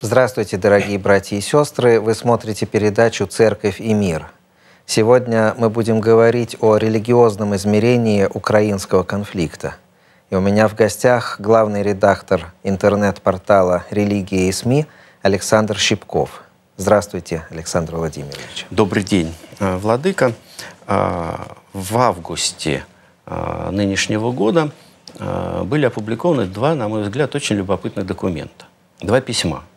Здравствуйте, дорогие братья и сестры! Вы смотрите передачу «Церковь и мир». Сегодня мы будем говорить о религиозном измерении украинского конфликта. И у меня в гостях главный редактор интернет-портала «Религия и СМИ» Александр Щипков. Здравствуйте, Александр Владимирович. Добрый день, э, Владыка. Э, в августе э, нынешнего года были опубликованы два, на мой взгляд, очень любопытных документа. Два письма –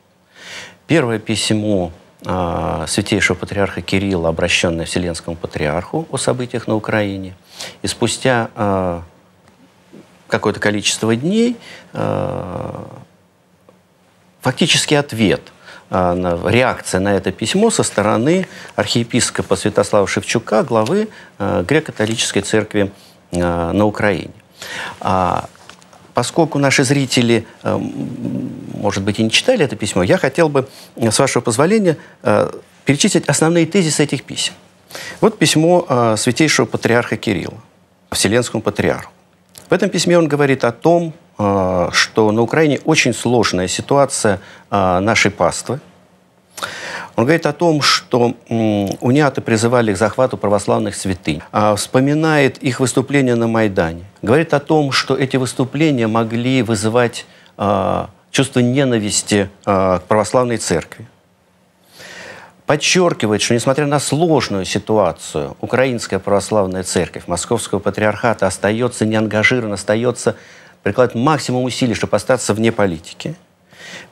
Первое письмо а, святейшего патриарха Кирилла, обращенное Вселенскому патриарху о событиях на Украине. И спустя а, какое-то количество дней а, фактически ответ, реакция на это письмо со стороны архиепископа Святослава Шевчука, главы греко-католической церкви на Украине поскольку наши зрители, э, может быть, и не читали это письмо, я хотел бы, с вашего позволения, э, перечислить основные тезисы этих писем. Вот письмо э, святейшего патриарха Кирилла, Вселенскому патриарху. В этом письме он говорит о том, что на Украине очень сложная ситуация нашей паствы – он говорит о том, что униаты призывали к захвату православных святынь. А вспоминает их выступления на Майдане. Говорит о том, что эти выступления могли вызывать а, чувство ненависти а, к православной церкви. Подчеркивает, что несмотря на сложную ситуацию, Украинская православная церковь Московского патриархата остается неангажирована, остается прикладывать максимум усилий, чтобы остаться вне политики.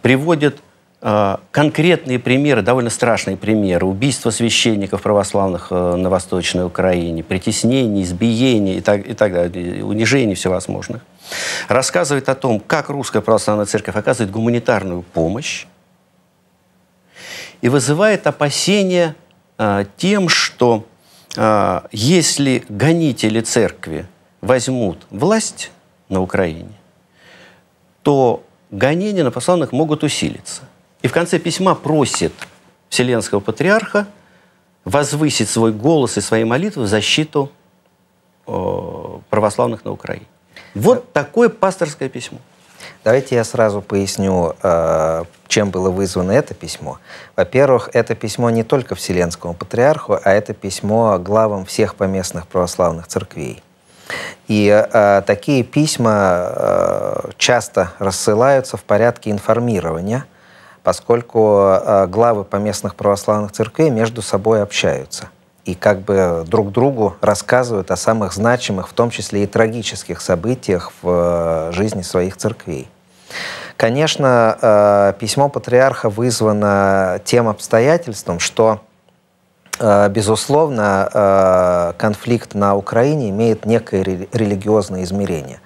Приводит а, конкретные примеры, довольно страшные примеры. Убийства священников православных э, на Восточной Украине, притеснений, избиений и так, и так далее, унижений всевозможных. Рассказывает о том, как русская православная церковь оказывает гуманитарную помощь и вызывает опасения а, тем, что а, если гонители церкви возьмут власть на Украине, то гонения на посланных могут усилиться. И в конце письма просит Вселенского Патриарха возвысить свой голос и свои молитвы в защиту э, православных на Украине. Вот такое пасторское письмо. Давайте я сразу поясню, э, чем было вызвано это письмо. Во-первых, это письмо не только Вселенскому Патриарху, а это письмо главам всех поместных православных церквей. И э, такие письма э, часто рассылаются в порядке информирования – поскольку э, главы поместных православных церквей между собой общаются и как бы друг другу рассказывают о самых значимых, в том числе и трагических событиях в э, жизни своих церквей. Конечно, э, письмо патриарха вызвано тем обстоятельством, что Э, безусловно, э, конфликт на Украине имеет некое религиозное измерение.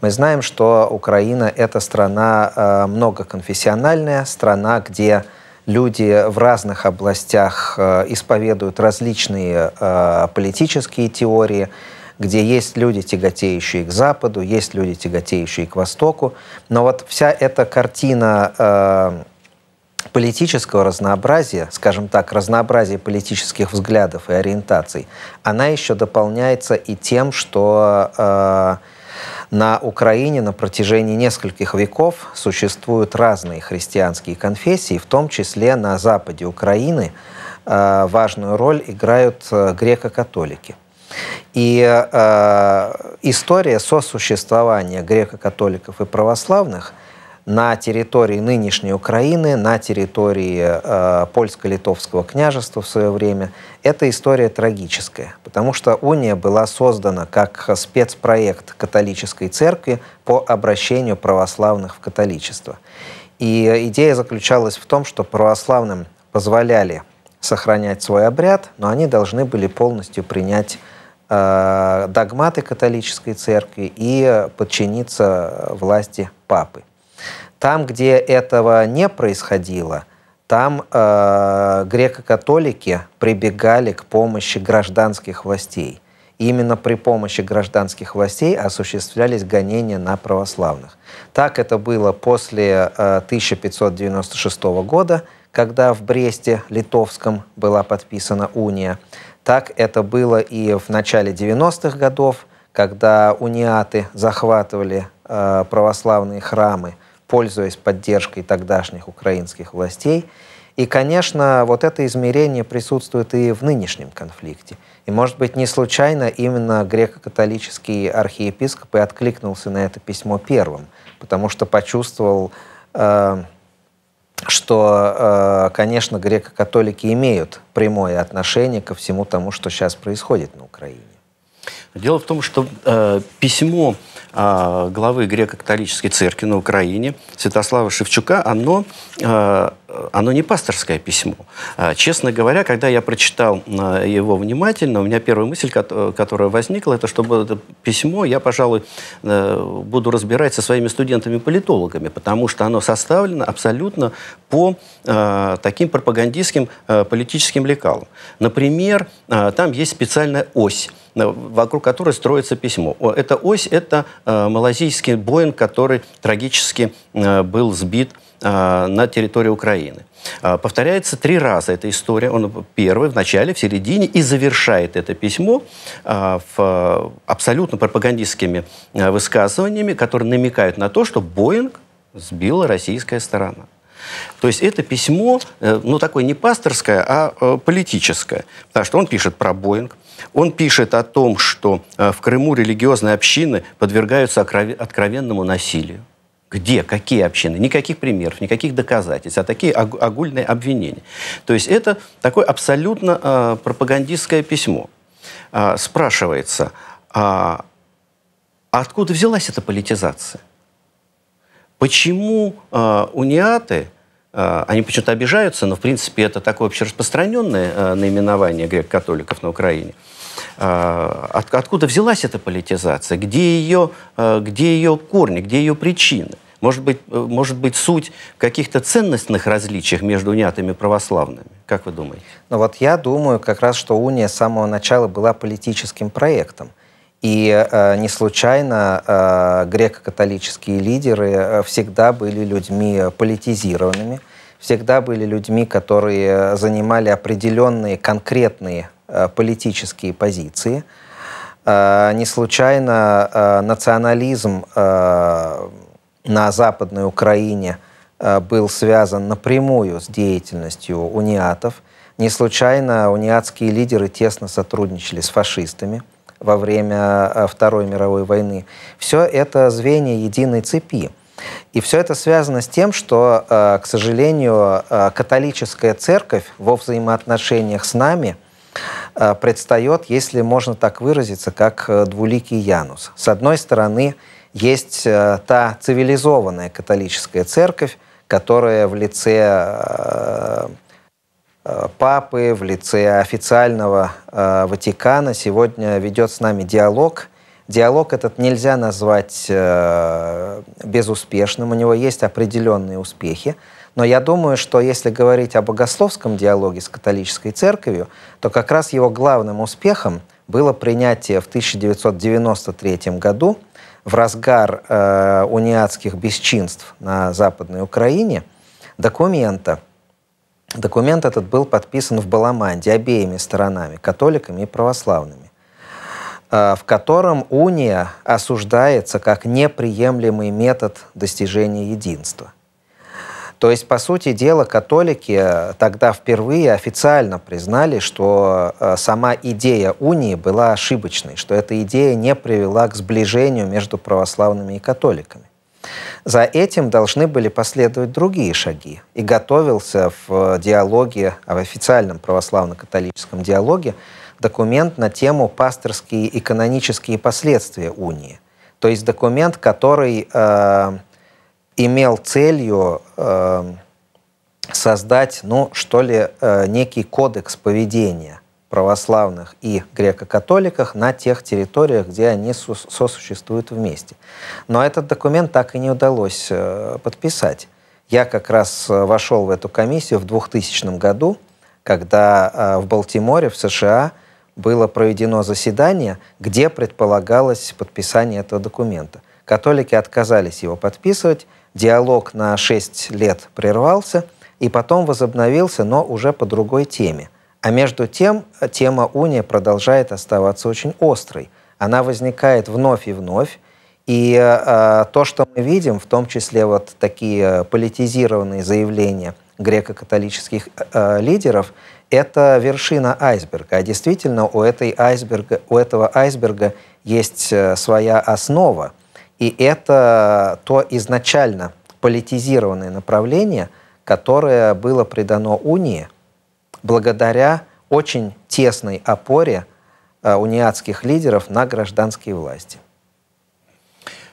Мы знаем, что Украина — это страна э, многоконфессиональная, страна, где люди в разных областях исповедуют различные политические теории, где есть люди, тяготеющие к Западу, есть люди, тяготеющие к Востоку. Но вот вся эта картина политического разнообразия, скажем так, разнообразия политических взглядов и ориентаций, она еще дополняется и тем, что э, на Украине на протяжении нескольких веков существуют разные христианские конфессии, в том числе на западе Украины э, важную роль играют э, греко-католики. И э, история сосуществования греко-католиков и православных – на территории нынешней Украины, на территории э, польско-литовского княжества в свое время. Эта история трагическая, потому что Уния была создана как спецпроект католической церкви по обращению православных в католичество. И идея заключалась в том, что православным позволяли сохранять свой обряд, но они должны были полностью принять э, догматы католической церкви и подчиниться власти папы. Там, где этого не происходило, там э, греко-католики прибегали к помощи гражданских властей. И именно при помощи гражданских властей осуществлялись гонения на православных. Так это было после э, 1596 года, когда в Бресте литовском была подписана уния. Так это было и в начале 90-х годов, когда униаты захватывали э, православные храмы – пользуясь поддержкой тогдашних украинских властей. И, конечно, вот это измерение присутствует и в нынешнем конфликте. И, может быть, не случайно именно греко-католический архиепископ и откликнулся на это письмо первым, потому что почувствовал, э, что, э, конечно, греко-католики имеют прямое отношение ко всему тому, что сейчас происходит на Украине. Дело в том, что э, письмо э, главы греко-католической церкви на Украине Святослава Шевчука, оно, э, оно не пасторское письмо. Э, честно говоря, когда я прочитал э, его внимательно, у меня первая мысль, которая возникла, это чтобы это письмо я, пожалуй, э, буду разбирать со своими студентами-политологами, потому что оно составлено абсолютно по э, таким пропагандистским э, политическим лекалам. Например, э, там есть специальная ось Э, вокруг которой строится письмо. Эта ось — это э, малазийский Боинг, который трагически э, был сбит на территории Украины. Повторяется три раза эта история. Он первый в начале, в середине и завершает это письмо в абсолютно пропагандистскими высказываниями, которые намекают на то, что Боинг сбила российская сторона. То есть это письмо, ну, такое не пасторское, а политическое. Потому что он пишет про Боинг, он пишет о том, что э, в Крыму религиозные общины подвергаются откровенному насилию. Где, какие общины, никаких примеров, никаких доказательств, а такие огульные обвинения. То есть это такое абсолютно э, пропагандистское письмо. А, спрашивается, а откуда взялась эта политизация? Почему э, униаты Э, они почему-то обижаются, но, в принципе, это такое общераспространенное э, наименование греко католиков на Украине. Э, от, откуда взялась эта политизация? Где ее, где ее корни, где ее причины? Может быть, может быть, суть в каких-то ценностных различиях между унятыми и православными? Как вы думаете? Ну вот я думаю как раз, что уния с самого начала была политическим проектом. И э, не случайно э, греко-католические лидеры э, всегда были людьми политизированными, всегда были людьми, которые занимали определенные конкретные э, политические позиции. Э, не случайно э, национализм э, на Западной Украине э, был связан напрямую с деятельностью униатов. Не случайно униатские лидеры тесно сотрудничали с фашистами – во время э, Второй мировой войны. Все это звенья единой цепи. И все это связано с тем, что, э, к сожалению, э, католическая церковь во взаимоотношениях с нами предстает, если можно так выразиться, как двуликий Янус. С одной стороны, есть та цивилизованная католическая церковь, которая в лице Э, папы, в лице официального э, Ватикана сегодня ведет с нами диалог. Диалог этот нельзя назвать э, безуспешным, у него есть определенные успехи. Но я думаю, что если говорить о богословском диалоге с католической церковью, то как раз его главным успехом было принятие в 1993 году в разгар униатских бесчинств на Западной Украине документа, Документ этот был подписан в Баламанде обеими сторонами, католиками и православными, э, в котором уния осуждается как неприемлемый метод достижения единства. То есть, по сути дела, католики э, тогда впервые официально признали, что э, сама идея унии была ошибочной, что эта идея не привела к сближению между православными и католиками. За этим должны были последовать другие шаги. И готовился в э, диалоге, а, в официальном православно-католическом диалоге, документ на тему «Пасторские и канонические последствия унии». То есть документ, который э, имел целью э, создать, ну, что ли, э, некий кодекс поведения – православных и греко-католиках на тех территориях, где они сосуществуют вместе. Но этот документ так и не удалось э, подписать. Я как раз э, вошел в эту комиссию в 2000 году, когда э, в Балтиморе, в США, было проведено заседание, где предполагалось подписание этого документа. Католики отказались его подписывать, диалог на 6 лет прервался и потом возобновился, но уже по другой теме – а между тем, тема уния продолжает оставаться очень острой. Она возникает вновь и вновь, и э, э то, что мы видим, в том числе вот такие политизированные заявления греко-католических э, э, лидеров, это вершина айсберга. А действительно, у, этой айсберга, у этого айсберга есть э, своя основа. И это то изначально политизированное направление, которое было придано унии – благодаря очень тесной опоре э, униатских лидеров на гражданские власти.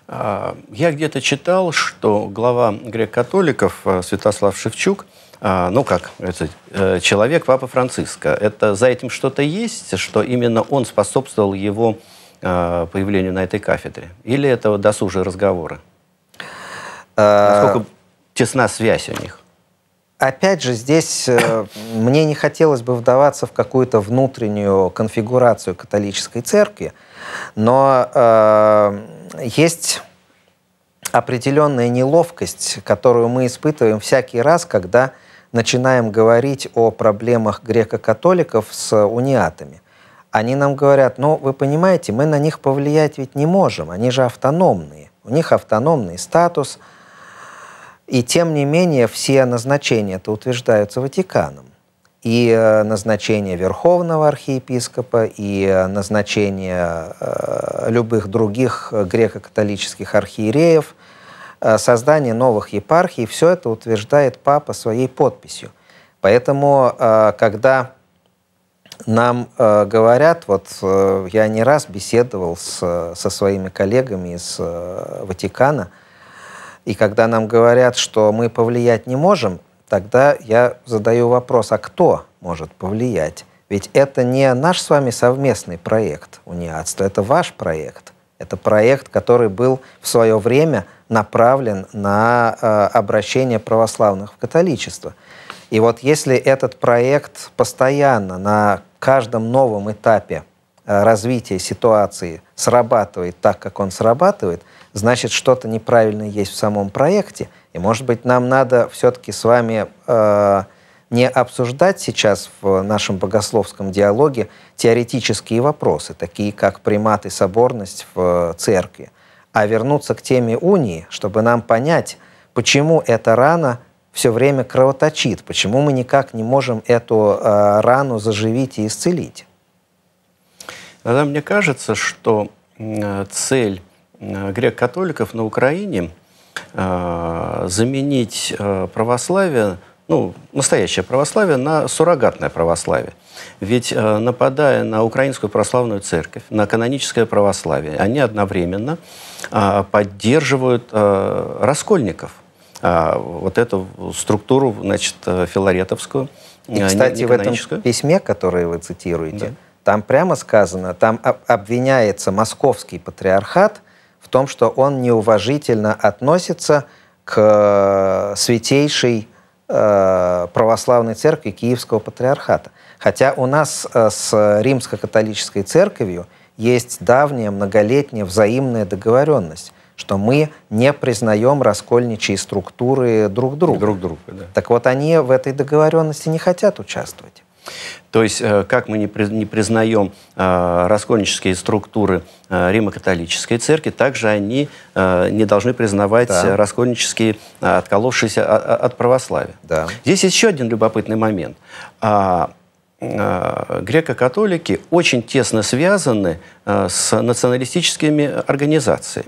А, я где-то читал, что глава грек-католиков э, Святослав Шевчук, а, ну как, это э, человек Папа Франциска, это за этим что-то есть, что именно он способствовал его появлению на этой кафедре? Или это досужие разговоры? Насколько тесна связь у них? Опять же, здесь э, мне не хотелось бы вдаваться в какую-то внутреннюю конфигурацию католической церкви, но э, есть определенная неловкость, которую мы испытываем всякий раз, когда начинаем говорить о проблемах греко-католиков с униатами. Они нам говорят, ну, вы понимаете, мы на них повлиять ведь не можем, они же автономные, у них автономный статус – и тем не менее все назначения это утверждаются Ватиканом. И э, назначение верховного архиепископа, и э, назначение э, любых других греко-католических архиереев, создание новых епархий, все это утверждает папа своей подписью. Поэтому, когда нам э, говорят, вот э, я не раз беседовал с, со своими коллегами из э, Ватикана, и когда нам говорят, что мы повлиять не можем, тогда я задаю вопрос, а кто может повлиять? Ведь это не наш с вами совместный проект униатства, это ваш проект. Это проект, который был в свое время направлен на э, обращение православных в католичество. И вот если этот проект постоянно на каждом новом этапе э, развития ситуации срабатывает так, как он срабатывает – значит, что-то неправильное есть в самом проекте. И, может быть, нам надо все-таки с вами э, не обсуждать сейчас в нашем богословском диалоге теоретические вопросы, такие как примат и соборность в церкви, а вернуться к теме унии, чтобы нам понять, почему эта рана все время кровоточит, почему мы никак не можем эту э, рану заживить и исцелить. Тогда мне кажется, что э, цель Э, грек-католиков на Украине э, заменить э, православие, ну, настоящее православие на суррогатное православие. Ведь нападая на Украинскую православную церковь, на каноническое православие, они одновременно поддерживают раскольников, вот эту структуру, значит, филаретовскую, И, кстати, в этом письме, которое вы цитируете, да. там прямо сказано, там обвиняется московский патриархат в том, что он неуважительно относится к э, святейшей э, православной церкви Киевского патриархата. Хотя у нас э, с римско-католической церковью есть давняя многолетняя взаимная договоренность, что мы не признаем раскольничьи структуры друг друга. Друг друга, да. Так вот, они в этой договоренности не хотят участвовать. То есть, э, как мы не признаем э, раскольнические структуры э, Римо-католической церкви, также они не должны признавать да. раскольнические, отколовшиеся от православия. Да. Здесь еще один любопытный момент а, греко-католики очень тесно связаны с националистическими организациями.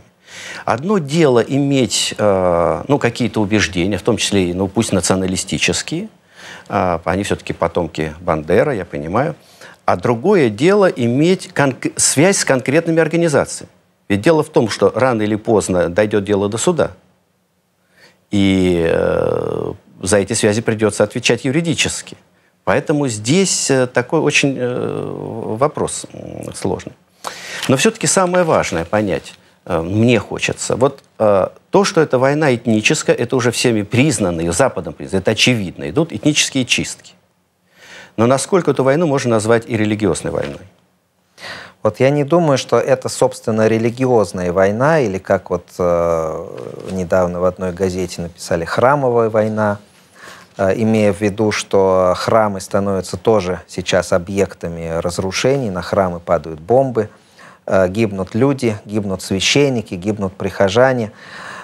Одно дело иметь ну, какие-то убеждения, в том числе, ну, пусть националистические, а, они все-таки потомки Бандера, я понимаю. А другое дело иметь связь с конкретными организациями. Ведь дело в том, что рано или поздно дойдет дело до суда. И э, за эти связи придется отвечать юридически. Поэтому здесь э, такой очень э, вопрос сложный. Но все-таки самое важное понять – Э, мне хочется. Вот э, то, что эта война этническая, это уже всеми признано, и Западом признано, это очевидно. Идут этнические чистки. Но насколько эту войну можно назвать и религиозной войной? Вот я не думаю, что это, собственно, религиозная война, или как вот э, недавно в одной газете написали «храмовая война», э, имея в виду, что храмы становятся тоже сейчас объектами разрушений, на храмы падают бомбы – Э, гибнут люди, гибнут священники, гибнут прихожане.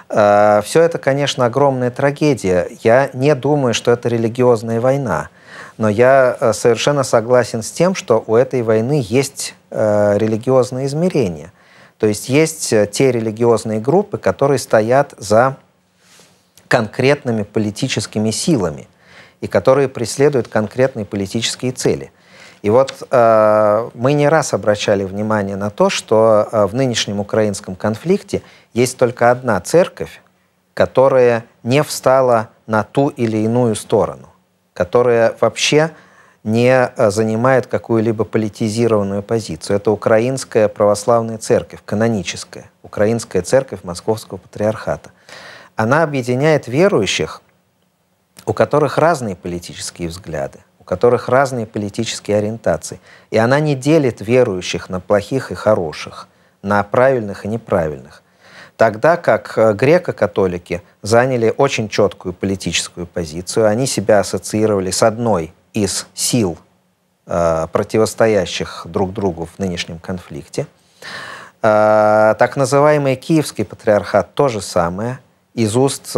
Э, Все это, конечно, огромная трагедия. Я не думаю, что это религиозная война. Но я э, совершенно согласен с тем, что у этой войны есть религиозное измерение. То есть есть те религиозные группы, которые стоят за конкретными политическими силами и которые преследуют конкретные политические цели – и вот э, мы не раз обращали внимание на то, что э, в нынешнем украинском конфликте есть только одна церковь, которая не встала на ту или иную сторону, которая вообще не э, занимает какую-либо политизированную позицию. Это Украинская православная церковь, каноническая, Украинская церковь Московского патриархата. Она объединяет верующих, у которых разные политические взгляды, у которых разные политические ориентации. И она не делит верующих на плохих и хороших, на правильных и неправильных. Тогда как э, греко-католики заняли очень четкую политическую позицию, они себя ассоциировали с одной из сил, э, противостоящих друг другу в нынешнем конфликте. Э, так называемый Киевский патриархат то же самое. Из уст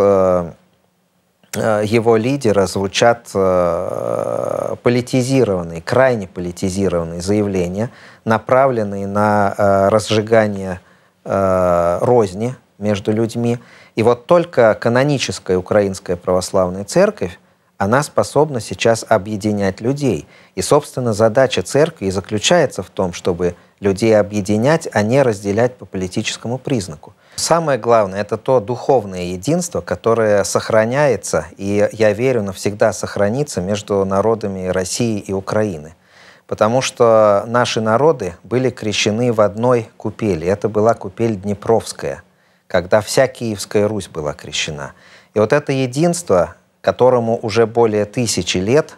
Э, его лидера звучат э, политизированные, крайне политизированные заявления, направленные на э, разжигание розни между людьми. И вот только каноническая Украинская Православная Церковь она способна сейчас объединять людей. И, собственно, задача церкви заключается в том, чтобы людей объединять, а не разделять по политическому признаку. Самое главное — это то духовное единство, которое сохраняется, и, я верю, навсегда сохранится между народами России и Украины. Потому что наши народы были крещены в одной купели. Это была купель Днепровская, когда вся Киевская Русь была крещена. И вот это единство которому уже более тысячи лет,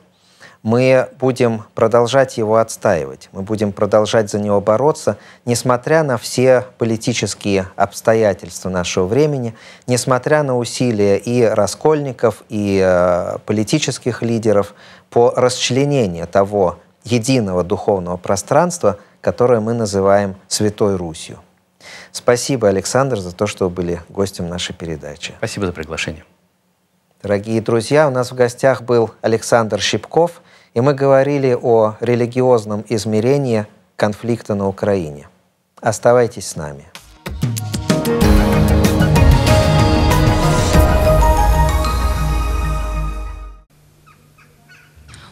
мы будем продолжать его отстаивать, мы будем продолжать за него бороться, несмотря на все политические обстоятельства нашего времени, несмотря на усилия и раскольников, и э, политических лидеров по расчленению того единого духовного пространства, которое мы называем Святой Русью. Спасибо, Александр, за то, что вы были гостем нашей передачи. Спасибо за приглашение. Дорогие друзья, у нас в гостях был Александр Щипков, и мы говорили о религиозном измерении конфликта на Украине. Оставайтесь с нами.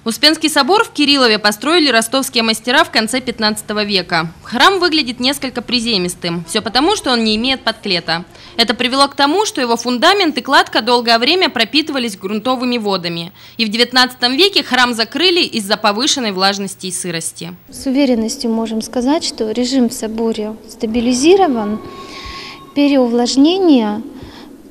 Успенский собор в Кириллове построили ростовские мастера в конце 15 века. Храм выглядит несколько приземистым. Все потому, что он не имеет подклета. Это привело к тому, что его фундамент и кладка долгое время пропитывались грунтовыми водами. И в 19 веке храм закрыли из-за повышенной влажности и сырости. С уверенностью можем сказать, что режим в соборе стабилизирован. Переувлажнение –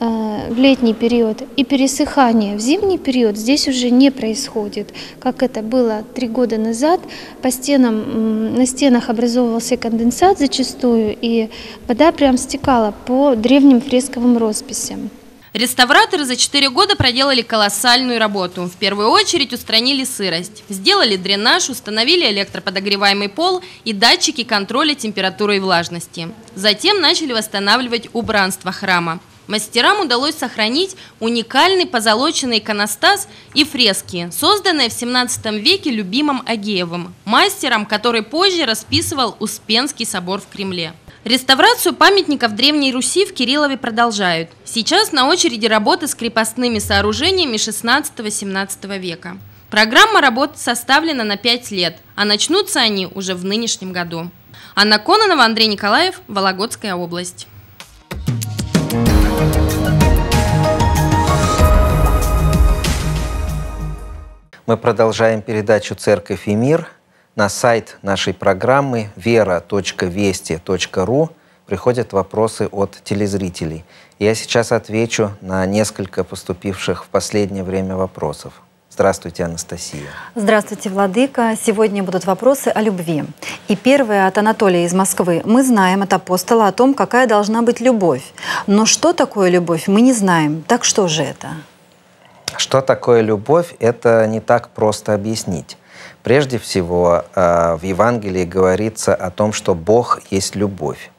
Э, в летний период и пересыхание в зимний период здесь уже не происходит, как это было три года назад. По стенам, на стенах образовывался конденсат зачастую, и вода прям стекала по древним фресковым росписям. Реставраторы за четыре года проделали колоссальную работу. В первую очередь устранили сырость, сделали дренаж, установили электроподогреваемый пол и датчики контроля температуры и влажности. Затем начали восстанавливать убранство храма. Мастерам удалось сохранить уникальный позолоченный иконостас и фрески, созданные в 17 веке любимым Агеевым, мастером, который позже расписывал Успенский собор в Кремле. Реставрацию памятников Древней Руси в Кириллове продолжают. Сейчас на очереди работы с крепостными сооружениями 16-17 века. Программа работ составлена на 5 лет, а начнутся они уже в нынешнем году. Анна Кононова, Андрей Николаев, Вологодская область. Мы продолжаем передачу «Церковь и мир». На сайт нашей программы vera.vesti.ru приходят вопросы от телезрителей. Я сейчас отвечу на несколько поступивших в последнее время вопросов. Здравствуйте, Анастасия. Здравствуйте, Владыка. Сегодня будут вопросы о любви. И первое от Анатолия из Москвы. Мы знаем от апостола о том, какая должна быть любовь. Но что такое любовь, мы не знаем. Так что же это? Что такое любовь, это не так просто объяснить. Прежде всего, э, в Евангелии говорится о том, что Бог есть любовь.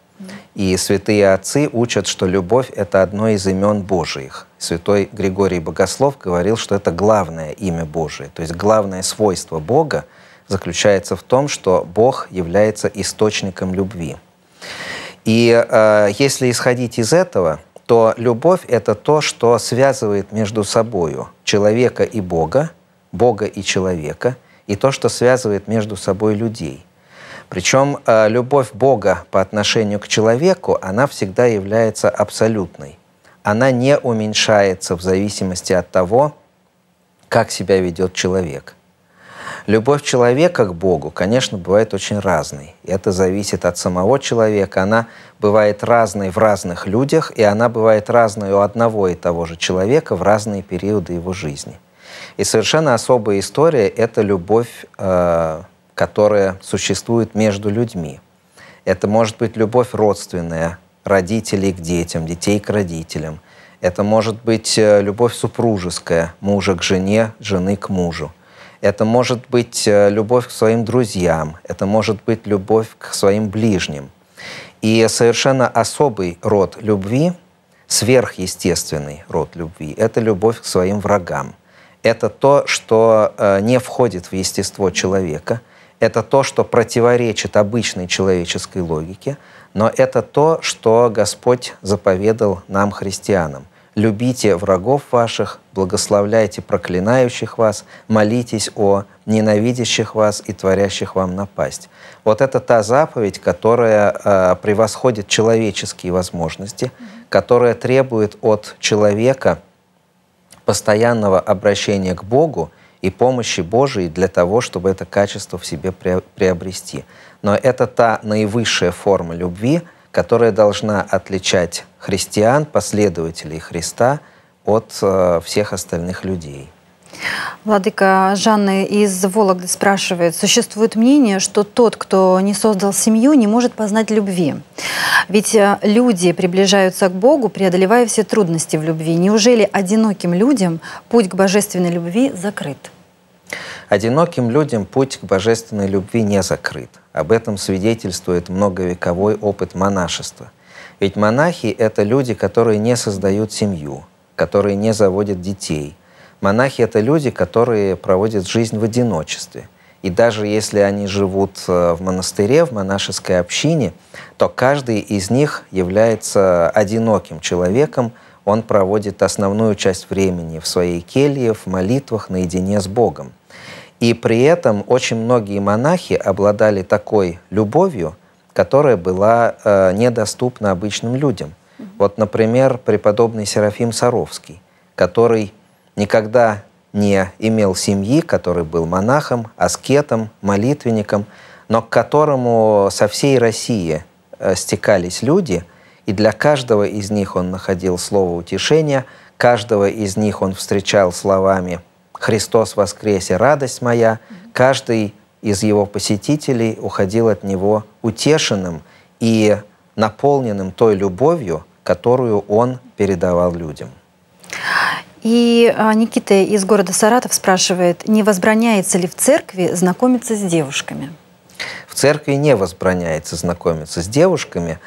И святые отцы учат, что любовь — это одно из имен Божиих — святой Григорий Богослов говорил, что это главное имя Божие, то есть главное свойство Бога заключается в том, что Бог является источником любви. И э, если исходить из этого, то любовь — это то, что связывает между собой человека и Бога, Бога и человека, и то, что связывает между собой людей. Причем э, любовь Бога по отношению к человеку, она всегда является абсолютной она не уменьшается в зависимости от того, как себя ведет человек. Любовь человека к Богу, конечно, бывает очень разной. Это зависит от самого человека. Она бывает разной в разных людях, и она бывает разной у одного и того же человека в разные периоды его жизни. И совершенно особая история — это любовь, э, которая существует между людьми. Это может быть любовь родственная, родителей к детям, детей к родителям. Это может быть э, любовь супружеская, мужа к жене, жены к мужу. Это может быть э, любовь к своим друзьям, это может быть любовь к своим ближним. И совершенно особый род любви, сверхъестественный род любви, это любовь к своим врагам. Это то, что э, не входит в естество человека, это то, что противоречит обычной человеческой логике, но это то, что Господь заповедал нам, христианам. «Любите врагов ваших, благословляйте проклинающих вас, молитесь о ненавидящих вас и творящих вам напасть». Вот это та заповедь, которая э, превосходит человеческие возможности, которая требует от человека постоянного обращения к Богу – и помощи Божией для того, чтобы это качество в себе приобрести. Но это та наивысшая форма любви, которая должна отличать христиан, последователей Христа от э, всех остальных людей. Владыка Жанны из Вологды спрашивает, существует мнение, что тот, кто не создал семью, не может познать любви. Ведь э, люди приближаются к Богу, преодолевая все трудности в любви. Неужели одиноким людям путь к божественной любви закрыт? Одиноким людям путь к божественной любви не закрыт. Об этом свидетельствует многовековой опыт монашества. Ведь монахи — это люди, которые не создают семью, которые не заводят детей — Монахи — это люди, которые проводят жизнь в одиночестве. И даже если они живут э, в монастыре, в монашеской общине, то каждый из них является одиноким человеком. Он проводит основную часть времени в своей келье, в молитвах, наедине с Богом. И при этом очень многие монахи обладали такой любовью, которая была э, недоступна обычным людям. Вот, например, преподобный Серафим Саровский, который никогда не имел семьи, который был монахом, аскетом, молитвенником, но к которому со всей России э, стекались люди, и для каждого из них он находил слово утешения, каждого из них он встречал словами «Христос воскресе, радость моя», каждый из его посетителей уходил от него утешенным и наполненным той любовью, которую он передавал людям. И а, Никита из города Саратов спрашивает, не возбраняется ли в церкви знакомиться с девушками? В церкви не возбраняется знакомиться с девушками,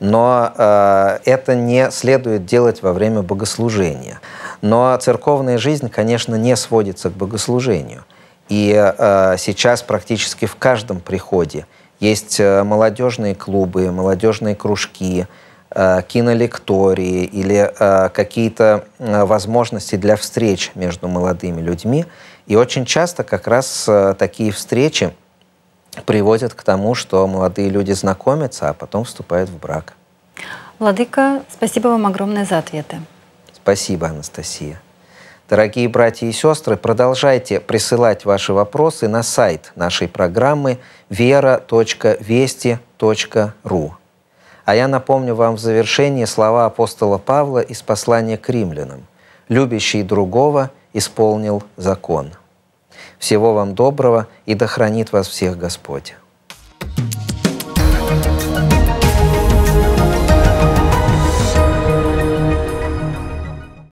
но э, это не следует делать во время богослужения. Но церковная жизнь, конечно, не сводится к богослужению. И э, сейчас практически в каждом приходе есть э, молодежные клубы, молодежные кружки, Э, кинолектории или э, какие-то э, возможности для встреч между молодыми людьми. И очень часто как раз такие встречи приводят к тому, что молодые люди знакомятся, а потом вступают в брак. Владыка, спасибо вам огромное за ответы. Спасибо, Анастасия. Дорогие братья и сестры, продолжайте присылать ваши вопросы на сайт нашей программы vera.vesti.ru. А я напомню вам в завершении слова апостола Павла из послания к римлянам. «Любящий другого исполнил закон». Всего вам доброго и да хранит вас всех Господь.